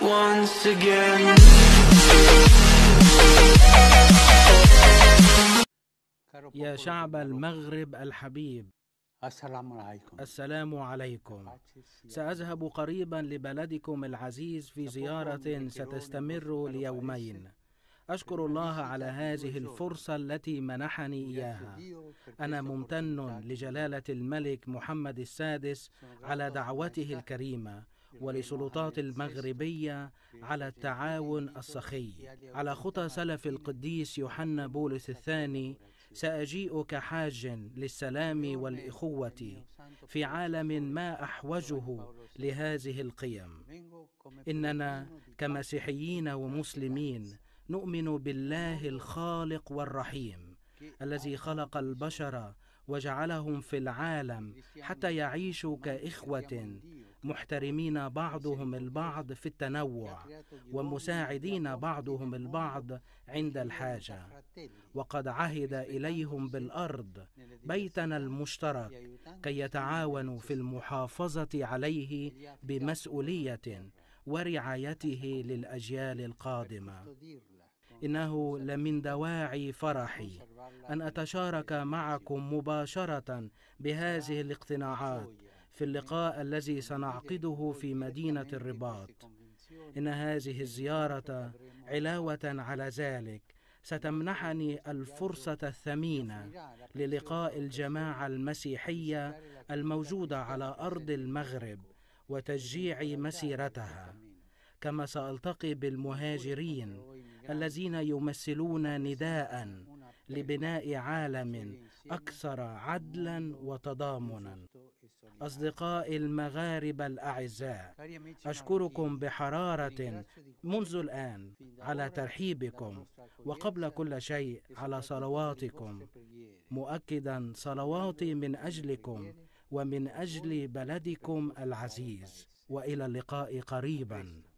once again يا شعب المغرب الحبيب السلام عليكم السلام عليكم سأذهب قريبا لبلدكم العزيز في زيارة ستستمر ليومين أشكر الله على هذه الفرصة التي منحني إياها أنا ممتن لجلالة الملك محمد السادس على دعوته الكريمة ولسلطات المغربية على التعاون السخي على خطى سلف القديس يوحنا بولس الثاني سأجيء كحاج للسلام والإخوة في عالم ما أحوجه لهذه القيم إننا كمسيحيين ومسلمين نؤمن بالله الخالق والرحيم الذي خلق البشر وجعلهم في العالم حتى يعيشوا كإخوة محترمين بعضهم البعض في التنوع ومساعدين بعضهم البعض عند الحاجه وقد عهد اليهم بالارض بيتنا المشترك كي يتعاونوا في المحافظه عليه بمسؤوليه ورعايته للاجيال القادمه انه لمن دواعي فرحي ان اتشارك معكم مباشره بهذه الاقتناعات في اللقاء الذي سنعقده في مدينة الرباط إن هذه الزيارة علاوة على ذلك ستمنحني الفرصة الثمينة للقاء الجماعة المسيحية الموجودة على أرض المغرب وتشجيع مسيرتها كما سألتقي بالمهاجرين الذين يمثلون نداءً لبناء عالم اكثر عدلا وتضامنا اصدقائي المغاربه الاعزاء اشكركم بحراره منذ الان على ترحيبكم وقبل كل شيء على صلواتكم مؤكدا صلواتي من اجلكم ومن اجل بلدكم العزيز والى اللقاء قريبا